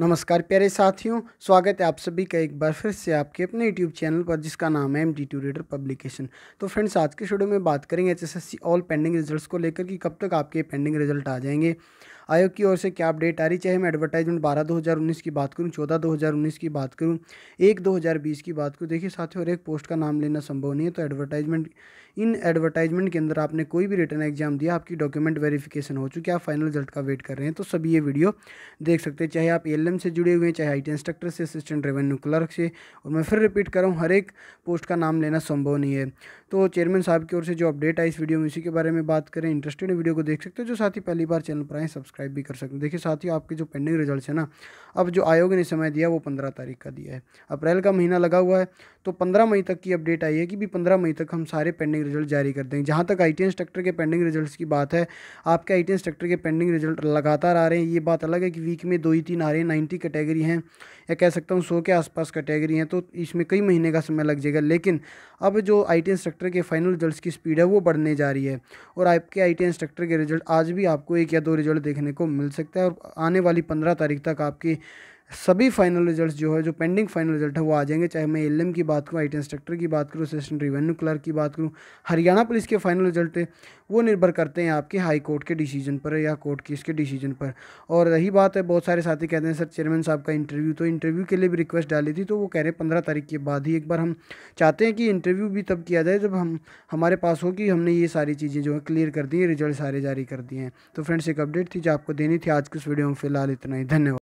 नमस्कार प्यारे साथियों स्वागत है आप सभी का एक बार फिर से आपके अपने यूट्यूब चैनल पर जिसका नाम है एम टी रीडर पब्लिकेशन तो फ्रेंड्स आज के वीडियो में बात करेंगे H S all pending results को लेकर कि कब तक आपके पेंडिंग रिजल्ट आ जाएंगे आयोग की ओर से क्या अपडेट आ रही चाहे मैं एडवर्टाइजमेंट बारह दो हज़ार उन्नीस की बात करूँ चौदह दो हज़ार उन्नीस की बात करूँ एक दो हज़ार बीस की बात करूँ देखिए साथ और एक पोस्ट का नाम लेना संभव नहीं है तो एडवर्टाइजमेंट इन एडवर्टाइजमेंट के अंदर आपने कोई भी रिटर्न एग्जाम दिया आपकी डॉक्यूमेंट वेरिफिकेशन हो चुकी है आप फाइनल रिजल्ट का वेट कर रहे हैं तो सभी ये वीडियो देख सकते हैं चाहे आप एल से जुड़े हुए हैं चाहे आई इंस्ट्रक्टर से असिस्टेंट रेवेन्यू क्लर्क से और मैं फिर रिपीट कर रहा हूँ हर एक पोस्ट का नाम लेना संभव नहीं है तो चेयरमैन साहब की ओर से जो अपडेट आई इस वीडियो में इसी के बारे में बात करें इंटरेस्टेड वीडियो को देख सकते हो जो साथ ही पहली बार चैनल पर आए सब्सक्राइब भी कर सकते हैं देखिए साथ ही आपके जो पेंडिंग रिजल्ट है ना अब जो आयोग ने समय दिया वो पंद्रह तारीख का दिया है अप्रैल का महीना लगा हुआ है तो पंद्रह मई तक की अपडेट आई है कि भी पंद्रह मई तक हम सारे पेंडिंग रिजल्ट जारी कर देंगे जहाँ तक आई टी इंस्ट्रक्टर के पेंडिंग रिजल्ट की बात है आपके आई टी इंस्ट्रक्टर के पेंडिंग रिजल्ट लगातार आ रहे हैं ये बात अलग है कि वीक में दो ही तीन आ रहे हैं नाइन्टी कैटेगरी हैं या कह सकता हूँ सौ के आसपास कैटेगरी हैं तो इसमें कई महीने का समय लग जाएगा लेकिन अब जो आई टी इंस्ट्रक्टर इंस्ट्रक्टर के फाइनल रिजल्ट की स्पीड है वो बढ़ने जा रही है और आपके आई टी इंस्ट्रक्टर के रिजल्ट आज भी आपको एक या दो रिजल्ट देखने को मिल सकता है और आने वाली पंद्रह तारीख तक आपकी सभी फाइनल रिजल्ट्स जो है जो पेंडिंग फाइनल रिजल्ट है वो आ जाएंगे चाहे मैं एल की बात करूँ आई इंस्ट्रक्टर की बात करूँ असिस्टेंट रिवेन्यू क्लर्क की बात करूँ हरियाणा पुलिस के फाइनल रिजल्ट वो निर्भर करते हैं आपके हाई कोर्ट के डिसीजन पर या कोर्ट केस के डिसीजन पर और रही बात है बहुत सारे साथी कहते हैं सर चेयरमैन साहब का इंटरव्यू तो इंटरव्यू के लिए भी रिक्वेस्ट डाली थी तो वो कह रहे हैं पंद्रह तारीख के बाद ही एक बार हम चाहते हैं कि इंटरव्यू भी तब किया जाए जब हम हमारे पास हो कि हमने ये सारी चीज़ें जो है क्लियर कर दी हैं रिजल्ट सारे जारी कर दिए हैं तो फ्रेंड्स एक अपडेट थी जो आपको देनी थी आज के इस वीडियो में फिलहाल इतना ही धन्यवाद